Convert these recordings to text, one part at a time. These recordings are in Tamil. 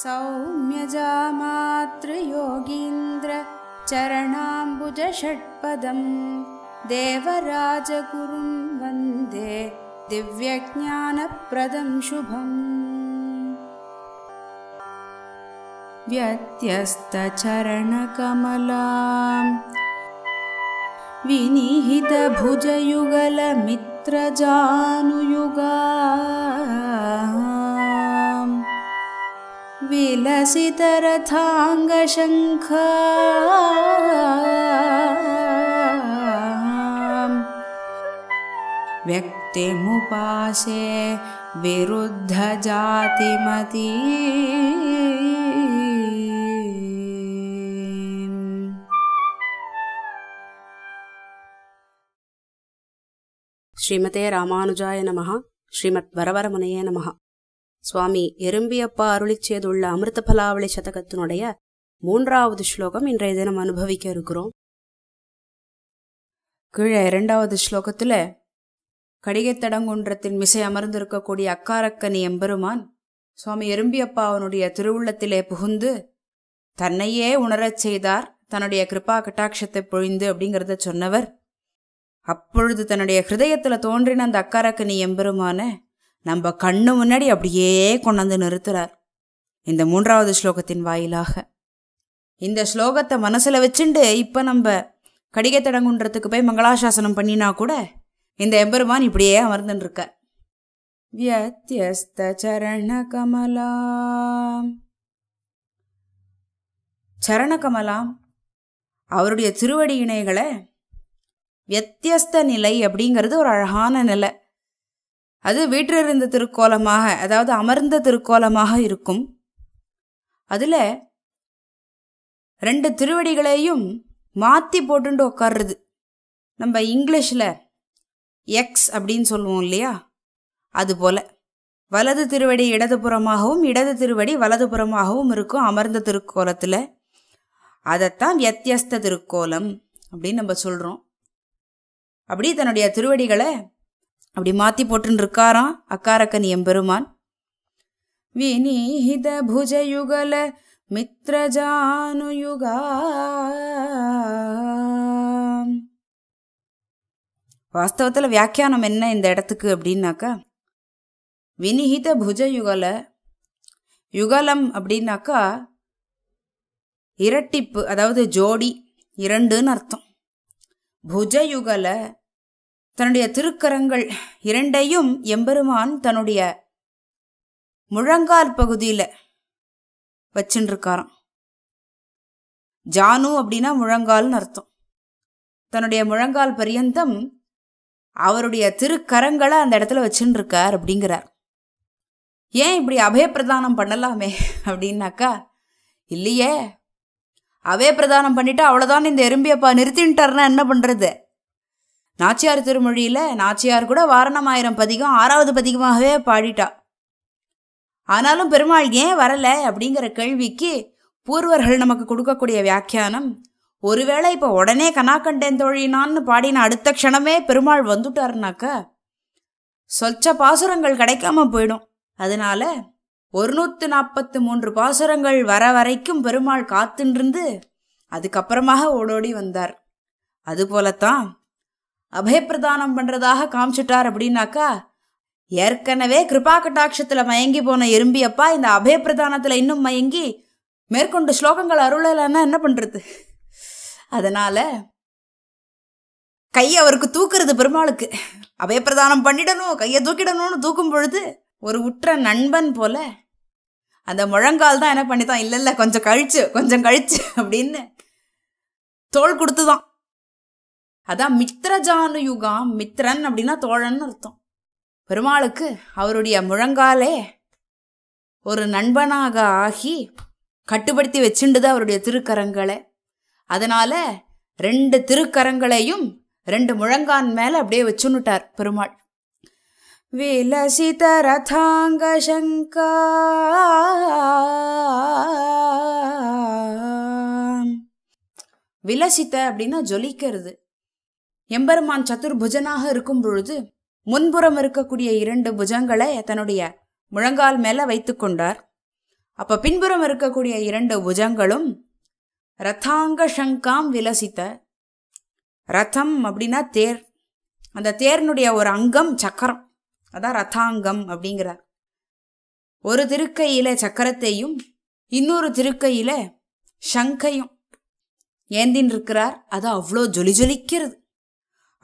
सौम्यजामातृयोगीन्द्रचरणाम्बुजषट्पदम् देवराजगुरुं वन्दे दिव्यज्ञानप्रदं शुभम् व्यत्यस्तचरणकमलाम् विनिहितभुजयुगलमित्रजानुयुगा विलसितरथाङ्गशङ्ख व्यक्तिमुपासे श्रीमते रामानुजाय नमः श्रीमद्वरवरमुनये नमः சுவாமி எறும்பியப்பா அருளி செய்துள்ள அமிர்த பலாவளி சதகத்தினுடைய மூன்றாவது ஸ்லோகம் இன்றைய தினம் அனுபவிக்க இருக்கிறோம் கீழே இரண்டாவது ஸ்லோகத்துல தடங்குன்றத்தின் மிசை அமர்ந்திருக்கக்கூடிய அக்காரக்கனி எம்பெருமான் சுவாமி எறும்பியப்பா அவனுடைய திருவுள்ளத்திலே புகுந்து தன்னையே உணரச் செய்தார் தன்னுடைய கிருபா கட்டாட்சத்தை பொழிந்து அப்படிங்கிறத சொன்னவர் அப்பொழுது தன்னுடைய ஹிருதயத்தில் தோன்றின அந்த அக்காரக்கனி எம்பெருமான நம்ம கண்ணு முன்னாடி அப்படியே கொண்டாந்து நிறுத்துறார் இந்த மூன்றாவது ஸ்லோகத்தின் வாயிலாக இந்த ஸ்லோகத்தை மனசில் வச்சுண்டு இப்போ நம்ம கடிகத்தடங்குன்றத்துக்கு போய் மங்களாசாசனம் பண்ணினா கூட இந்த எம்பெருமான் இப்படியே அமர்ந்துருக்க வியத்தியஸ்த சரண கமலாம் சரணகமலாம் அவருடைய திருவடி இணைகளை வியத்தியஸ்த நிலை அப்படிங்கிறது ஒரு அழகான நிலை அது வீற்றிருந்த திருக்கோலமாக அதாவது அமர்ந்த திருக்கோலமாக இருக்கும் அதில் ரெண்டு திருவடிகளையும் மாற்றி போட்டு உட்கார்றது நம்ம இங்கிலீஷில் எக்ஸ் அப்படின்னு சொல்லுவோம் இல்லையா அதுபோல் வலது திருவடி இடதுபுறமாகவும் இடது திருவடி வலதுபுறமாகவும் இருக்கும் அமர்ந்த திருக்கோலத்தில் அதைத்தான் வித்தியஸ்த திருக்கோலம் அப்படின்னு நம்ம சொல்கிறோம் அப்படி தன்னுடைய திருவடிகளை அப்படி மாற்றி போட்டுன்னு இருக்காராம் அக்காரக்கன் எம்பெருமான் விநீத புஜயுகல மித்ரஜானுயுகா வாஸ்தவத்தில் வியாக்கியானம் என்ன இந்த இடத்துக்கு அப்படின்னாக்கா வினிஹித புஜ யுகல யுகலம் அப்படின்னாக்கா இரட்டிப்பு அதாவது ஜோடி இரண்டுன்னு அர்த்தம் புஜ யுகல தன்னுடைய திருக்கரங்கள் இரண்டையும் எம்பெருமான் தன்னுடைய முழங்கால் பகுதியில் வச்சுருக்காராம் ஜானு அப்படின்னா முழங்கால்னு அர்த்தம் தன்னுடைய முழங்கால் பரியந்தம் அவருடைய திருக்கரங்களை அந்த இடத்துல வச்சுருக்கார் அப்படிங்கிறார் ஏன் இப்படி அபயப்பிரதானம் பண்ணலாமே அப்படின்னாக்கா இல்லையே பிரதானம் பண்ணிட்டு அவ்வளோதான் இந்த எறும்பியப்பா நிறுத்தின்ட்டார்னா என்ன பண்ணுறது நாச்சியார் திருமொழியில் நாச்சியார் கூட வாரணம் ஆயிரம் பதிகம் ஆறாவது பதிகமாகவே பாடிட்டா ஆனாலும் பெருமாள் ஏன் வரலை அப்படிங்கிற கேள்விக்கு பூர்வர்கள் நமக்கு கொடுக்கக்கூடிய வியாக்கியானம் ஒருவேளை இப்போ உடனே கனாக்கண்டேன் தோழினான்னு பாடின அடுத்த க்ஷணமே பெருமாள் வந்துட்டாருனாக்க சொச்ச பாசுரங்கள் கிடைக்காம போயிடும் அதனால ஒரு நூற்று நாற்பத்து மூன்று பாசுரங்கள் வர வரைக்கும் பெருமாள் காத்துன்றிருந்து அதுக்கப்புறமாக ஓடோடி வந்தார் அதுபோலத்தான் அபயப்பிரதானம் பண்ணுறதாக காமிச்சிட்டார் அப்படின்னாக்கா ஏற்கனவே கிருபா கட்டாட்சத்துல மயங்கி போன எறும்பியப்பா இந்த அபயப்பிரதானத்துல இன்னும் மயங்கி மேற்கொண்டு ஸ்லோகங்கள் அருளலைன்னா என்ன பண்ணுறது அதனால் கையை அவருக்கு தூக்குறது பெருமாளுக்கு அபயப்பிரதானம் பண்ணிடணும் கையை தூக்கிடணும்னு தூக்கும் பொழுது ஒரு உற்ற நண்பன் போல அந்த முழங்கால் தான் என்ன பண்ணித்தான் இல்லை இல்லை கொஞ்சம் கழிச்சு கொஞ்சம் கழிச்சு அப்படின்னு தோல் கொடுத்துதான் அதான் மித்ரஜானு யுகாம் மித்ரன் அப்படின்னா தோழன் அர்த்தம் பெருமாளுக்கு அவருடைய முழங்காலே ஒரு நண்பனாக ஆகி கட்டுப்படுத்தி வச்சுண்டுது அவருடைய திருக்கரங்களை அதனால ரெண்டு திருக்கரங்களையும் ரெண்டு முழங்கான் மேல அப்படியே வச்சுன்னுட்டார் பெருமாள் விலசித ரதாங்க சங்கா விலசித்த அப்படின்னா ஜொலிக்கிறது எம்பெருமான் சதுர்புஜனாக இருக்கும் பொழுது முன்புறம் இருக்கக்கூடிய இரண்டு புஜங்களை தன்னுடைய முழங்கால் மேல வைத்து கொண்டார் அப்ப பின்புறம் இருக்கக்கூடிய இரண்டு புஜங்களும் ரத்தாங்க சங்காம் விலசித்த ரதம் அப்படின்னா தேர் அந்த தேர்னுடைய ஒரு அங்கம் சக்கரம் அதான் ரதாங்கம் அப்படிங்கிறார் ஒரு திருக்கையில சக்கரத்தையும் இன்னொரு திருக்கையில சங்கையும் ஏந்தின் இருக்கிறார் அது அவ்வளோ ஜொலி ஜொலிக்கிறது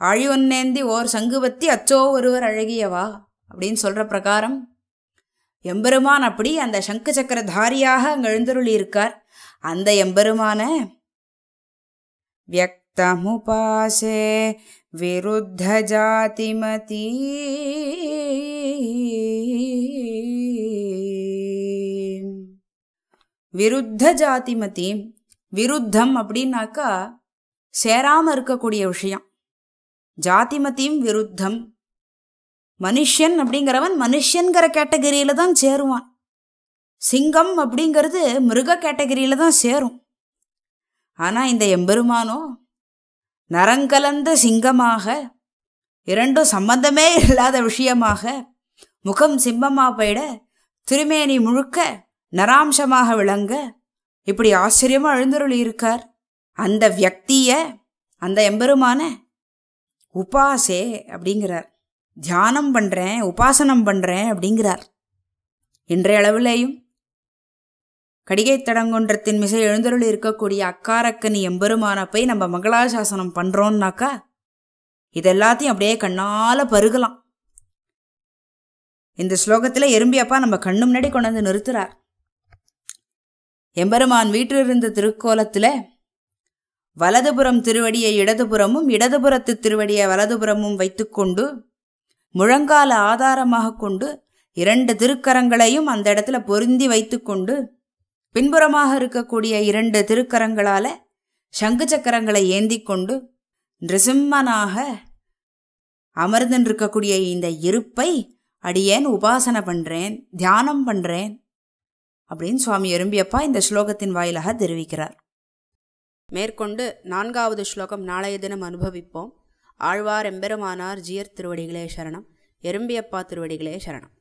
அழிவொன்னேந்தி ஓர் சங்குபத்தி அச்சோ ஒருவர் அழகியவா அப்படின்னு சொல்கிற பிரகாரம் எம்பெருமான் அப்படி அந்த சங்கு சக்கர தாரியாக அங்கே எழுந்தருளி இருக்கார் அந்த எம்பெருமான வியக்தமுபாசே விருத்த ஜாதிமதி விருத்த ஜாதிமதி விருத்தம் அப்படின்னாக்கா சேராமல் இருக்கக்கூடிய விஷயம் ஜாதிமத்தியும் விருத்தம் மனுஷன் அப்படிங்கிறவன் மனுஷங்கிற கேட்டகரியில தான் சேருவான் சிங்கம் அப்படிங்கிறது மிருக கேட்டகரியில தான் சேரும் ஆனால் இந்த எம்பெருமானோ நரங்கலந்த சிங்கமாக இரண்டும் சம்பந்தமே இல்லாத விஷயமாக முகம் சிம்மமாக போயிட திருமேனி முழுக்க நராம்சமாக விளங்க இப்படி ஆச்சரியமா எழுந்தருளி இருக்கார் அந்த வியக்தியை அந்த எம்பெருமான உபாசே அப்படிங்கிறார் தியானம் பண்ணுறேன் உபாசனம் பண்ணுறேன் அப்படிங்கிறார் இன்றைய அளவிலேயும் கடிகை தடங்குன்றத்தின் மிசை எழுந்தருள் இருக்கக்கூடிய அக்காரக்கனி எம்பெருமான போய் நம்ம மங்களாசாசனம் பண்ணுறோம்னாக்கா இது எல்லாத்தையும் அப்படியே கண்ணால் பருகலாம் இந்த ஸ்லோகத்தில் எறும்பியப்பா நம்ம கண்ணு முன்னாடி கொண்டாந்து நிறுத்துறார் எம்பெருமான் வீட்டிலிருந்த திருக்கோலத்தில் வலதுபுறம் திருவடியை இடதுபுறமும் இடதுபுறத்து திருவடியை வலதுபுறமும் வைத்துக்கொண்டு முழங்கால ஆதாரமாக கொண்டு இரண்டு திருக்கரங்களையும் அந்த இடத்துல பொருந்தி வைத்துக்கொண்டு பின்புறமாக இருக்கக்கூடிய இரண்டு திருக்கரங்களால சங்கு சக்கரங்களை ஏந்தி கொண்டு நிருசிம்மனாக அமர்ந்துன்னு இருக்கக்கூடிய இந்த இருப்பை அடியேன் உபாசனை பண்ணுறேன் தியானம் பண்ணுறேன் அப்படின்னு சுவாமி எறும்பியப்பா இந்த ஸ்லோகத்தின் வாயிலாக தெரிவிக்கிறார் மேற்கொண்டு நான்காவது ஸ்லோகம் நாளைய தினம் அனுபவிப்போம் ஆழ்வார் எம்பெருமானார் ஜியர் திருவடிகளே சரணம் எறும்பியப்பா திருவடிகளே சரணம்